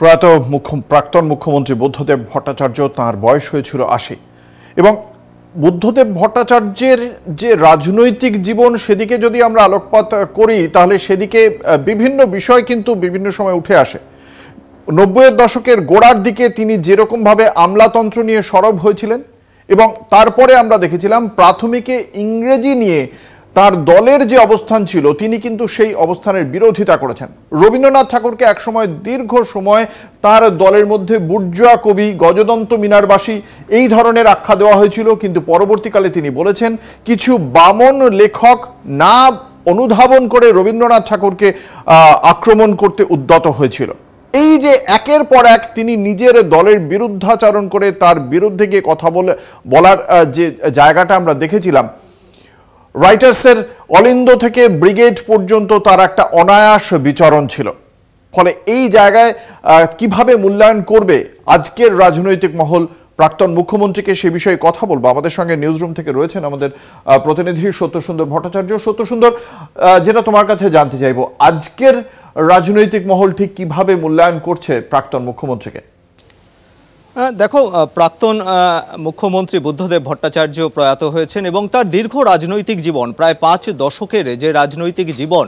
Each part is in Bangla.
প্রয়াত মুখ্য প্রাক্তন মুখ্যমন্ত্রী বুদ্ধদেব ভট্টাচার্য তার বয়স হয়েছিল আশি এবং বুদ্ধদেব ভট্টাচার্যের যে রাজনৈতিক জীবন সেদিকে যদি আমরা আলোকপাত করি তাহলে সেদিকে বিভিন্ন বিষয় কিন্তু বিভিন্ন সময় উঠে আসে নব্বইয়ের দশকের গোড়ার দিকে তিনি যেরকমভাবে আমলাতন্ত্র নিয়ে সরব হয়েছিলেন এবং তারপরে আমরা দেখেছিলাম প্রাথমিকে ইংরেজি নিয়ে তার দলের যে অবস্থান ছিল তিনি কিন্তু সেই অবস্থানের বিরোধিতা করেছেন রবীন্দ্রনাথ ঠাকুরকে একসময় দীর্ঘ সময় তার দলের মধ্যে বুর্জুয়া কবি গজদন্ত মিনারবাসী এই ধরনের আখ্যা দেওয়া হয়েছিল কিন্তু পরবর্তীকালে তিনি বলেছেন কিছু বামন লেখক না অনুধাবন করে রবীন্দ্রনাথ ঠাকুরকে আক্রমণ করতে উদ্যত হয়েছিল এই যে একের পর এক তিনি নিজের দলের বিরুদ্ধাচরণ করে তার বিরুদ্ধে গিয়ে কথা বলে বলার যে জায়গাটা আমরা দেখেছিলাম রাইটার্সের অলিন্দ থেকে ব্রিগেড পর্যন্ত তার একটা অনায়াস বিচরণ ছিল ফলে এই জায়গায় কিভাবে মূল্যায়ন করবে আজকের রাজনৈতিক মহল প্রাক্তন মুখ্যমন্ত্রীকে সে বিষয়ে কথা বলবো আমাদের সঙ্গে নিউজরুম থেকে রয়েছেন আমাদের প্রতিনিধি সত্যসুন্দর ভট্টাচার্য সত্যসুন্দর যেটা তোমার কাছে জানতে চাইব আজকের রাজনৈতিক মহল ঠিক কিভাবে মূল্যায়ন করছে প্রাক্তন মুখ্যমন্ত্রীকে দেখো প্রাক্তন মুখ্যমন্ত্রী বুদ্ধদেব ভট্টাচার্য প্রয়াত হয়েছেন এবং তার দীর্ঘ রাজনৈতিক জীবন প্রায় পাঁচ দশকের যে রাজনৈতিক জীবন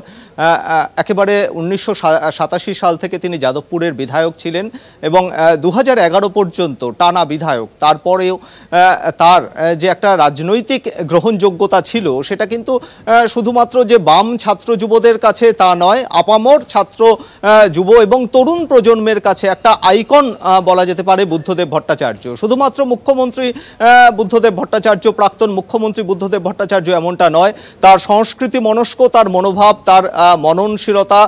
একেবারে উনিশশো সাল থেকে তিনি যাদবপুরের বিধায়ক ছিলেন এবং দু পর্যন্ত টানা বিধায়ক তারপরেও তার যে একটা রাজনৈতিক গ্রহণযোগ্যতা ছিল সেটা কিন্তু শুধুমাত্র যে বাম ছাত্র যুবদের কাছে তা নয় আপামর ছাত্র যুব এবং তরুণ প্রজন্মের কাছে একটা আইকন বলা যেতে পারে বুদ্ধ বুদ্ধদেব ভট্টাচার্য শুধুমাত্র মুখ্যমন্ত্রী বুদ্ধদেব ভট্টাচার্য প্রাক্তন মুখ্যমন্ত্রী বুদ্ধদেব ভট্টাচার্য এমনটা নয় তার সংস্কৃতি মনস্ক তার মনোভাব তার মননশীলতা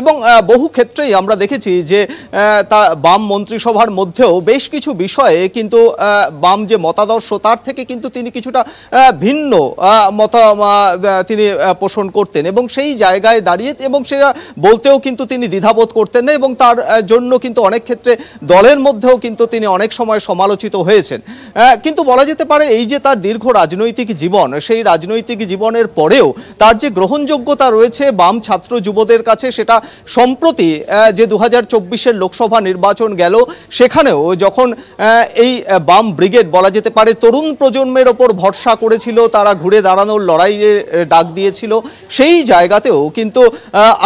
এবং বহু ক্ষেত্রেই আমরা দেখেছি যে তা বাম মন্ত্রিসভার মধ্যেও বেশ কিছু বিষয়ে কিন্তু বাম যে মতাদর্শ তার থেকে কিন্তু তিনি কিছুটা ভিন্ন মত তিনি পোষণ করতেন এবং সেই জায়গায় দাঁড়িয়ে এবং সেটা বলতেও কিন্তু তিনি দ্বিধাবোধ করতেন না এবং তার জন্য কিন্তু অনেক ক্ষেত্রে দলের মধ্যেও কিন্তু তিনি অনেক সময় সমালোচিত হয়েছেন কিন্তু বলা যেতে পারে এই যে তার দীর্ঘ রাজনৈতিক জীবন সেই রাজনৈতিক জীবনের পরেও তার যে গ্রহণযোগ্যতা রয়েছে বাম ছাত্র যুবদের কাছে সেটা সম্প্রতি যে দু হাজার লোকসভা নির্বাচন গেল সেখানেও যখন এই বাম ব্রিগেড বলা যেতে পারে তরুণ প্রজন্মের ওপর ভরসা করেছিল তারা ঘুরে দাঁড়ানোর লড়াইয়ে ডাক দিয়েছিল সেই জায়গাতেও কিন্তু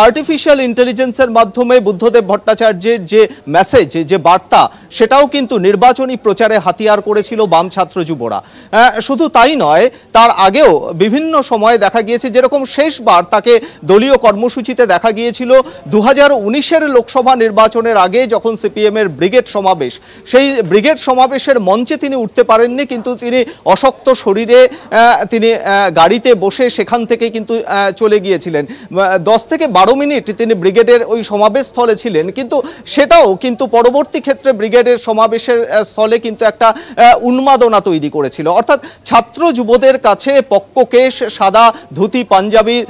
আর্টিফিশিয়াল ইন্টেলিজেন্সের মাধ্যমে বুদ্ধদেব ভট্টাচার্যের যে মেসেজ যে বার্তা সেটা সেটাও কিন্তু নির্বাচনী প্রচারে হাতিয়ার করেছিল বাম ছাত্র যুবরা শুধু তাই নয় তার আগেও বিভিন্ন সময়ে দেখা গিয়েছে যেরকম শেষবার তাকে দলীয় কর্মসূচিতে দেখা গিয়েছিল দু হাজার লোকসভা নির্বাচনের আগে যখন সিপিএমের ব্রিগেড সমাবেশ সেই ব্রিগেড সমাবেশের মঞ্চে তিনি উঠতে পারেননি কিন্তু তিনি অশক্ত শরীরে তিনি গাড়িতে বসে সেখান থেকে কিন্তু চলে গিয়েছিলেন দশ থেকে বারো মিনিট তিনি ব্রিগেডের ওই সমাবেশস্থলে ছিলেন কিন্তু সেটাও কিন্তু পরবর্তী ক্ষেত্রে ব্রিগেডের সমাবেশের স্থলে কিন্তু একটা উন্মাদনা তৈরি করেছিল অর্থাৎ ছাত্র যুবদের কাছে পক্ষকেশ সাদা ধুতি পাঞ্জাবির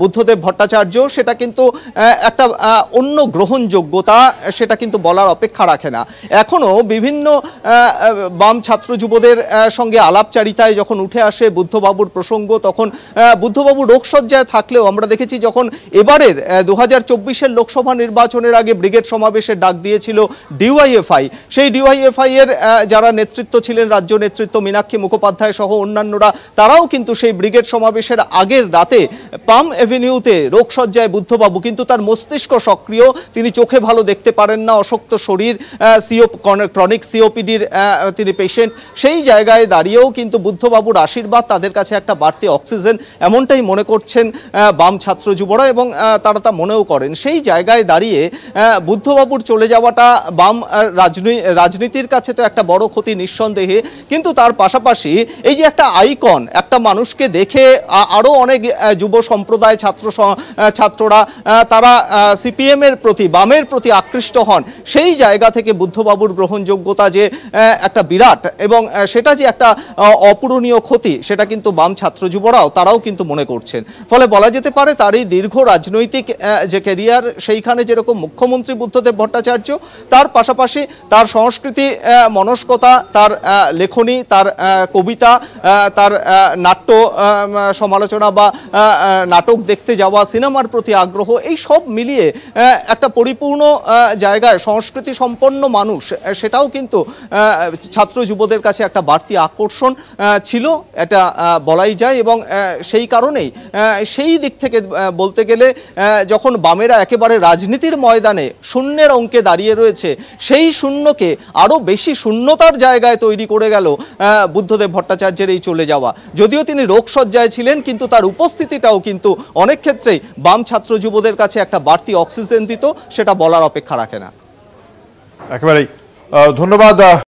বুদ্ধদেব ভট্টাচার্য সেটা কিন্তু একটা অন্য গ্রহণযোগ্যতা সেটা কিন্তু বলার অপেক্ষা রাখে না এখনও বিভিন্ন বাম ছাত্র যুবদের সঙ্গে আলাপচারিতায় যখন উঠে আসে বুদ্ধবাবুর প্রসঙ্গ তখন বুদ্ধবাবু রোগসজ্জায় থাকলেও আমরা দেখেছি যখন এবারের দু হাজার লোকসভা নির্বাচনের আগে ব্রিগেড সমাবেশের ডাক দিয়েছিল ডিওয়াইএফআই সেই ডিওয়াইএফআই এর যারা নেতৃত্ব ছিলেন রাজ্য নেতৃত্ব মীনাক্ষী মুখোপাধ্যায় সহ অন্যান্যরা তারাও কিন্তু সেই ব্রিগেড সমাবেশের আগের রাতে পাম অ্যাভিনিউতে রোগসজ্জায় বুদ্ধবাবু কিন্তু তার মস্তিষ্ক সক্রিয় তিনি চোখে ভালো দেখতে পারেন না অশক্ত শরীর সিও ক্রনিক সিওপিডির তিনি পেশেন্ট সেই জায়গায় দাঁড়িয়েও কিন্তু বুদ্ধবাবুর আশীর্বাদ তাদের কাছে একটা বাড়তি অক্সিজেন এমনটাই মনে করছেন বাম ছাত্র যুবরা এবং তারা তা মনেও করেন সেই জায়গায় দাঁড়িয়ে বুদ্ধবাবুর চলে যাওয়াটা বাম রাজনৈতিক রাজনীতির কাছে তো একটা বড় ক্ষতি নিঃসন্দেহে কিন্তু তার পাশাপাশি এই যে একটা আইকন একটা মানুষকে দেখে আরও অনেক যুব সম্প্রদায় ছাত্র ছাত্ররা তারা সিপিএমের প্রতি বামের প্রতি আকৃষ্ট হন সেই জায়গা থেকে বুদ্ধবাবুর গ্রহণযোগ্যতা যে একটা বিরাট এবং সেটা যে একটা অপূরণীয় ক্ষতি সেটা কিন্তু বাম ছাত্র যুবরাও তারাও কিন্তু মনে করছেন ফলে বলা যেতে পারে তারই দীর্ঘ রাজনৈতিক যে ক্যারিয়ার সেইখানে যেরকম মুখ্যমন্ত্রী বুদ্ধদেব ভট্টাচার্য তার পাশাপাশি তার সংস্কৃতি মনস্কতা তার লেখনী তার কবিতা তার নাট্য সমালোচনা বা নাটক দেখতে যাওয়া সিনেমার প্রতি আগ্রহ এই সব মিলিয়ে একটা পরিপূর্ণ জায়গায় সংস্কৃতি সম্পন্ন মানুষ সেটাও কিন্তু ছাত্র যুবদের কাছে একটা বাড়তি আকর্ষণ ছিল এটা বলাই যায় এবং সেই কারণেই সেই দিক থেকে বলতে গেলে যখন বামেরা একেবারে রাজনীতির ময়দানে শূন্যের অঙ্কে দাঁড়িয়ে রয়েছে সেই শূন্য সেটাকে আরও বেশি শূন্যতার জায়গায় তৈরি করে গেল বুদ্ধদেব ভট্টাচার্যের এই চলে যাওয়া যদিও তিনি রোগসজ্জায় ছিলেন কিন্তু তার উপস্থিতিটাও কিন্তু অনেক ক্ষেত্রেই বাম ছাত্র যুবদের কাছে একটা বাড়তি অক্সিজেন দিত সেটা বলার অপেক্ষা রাখে না একেবারেই ধন্যবাদ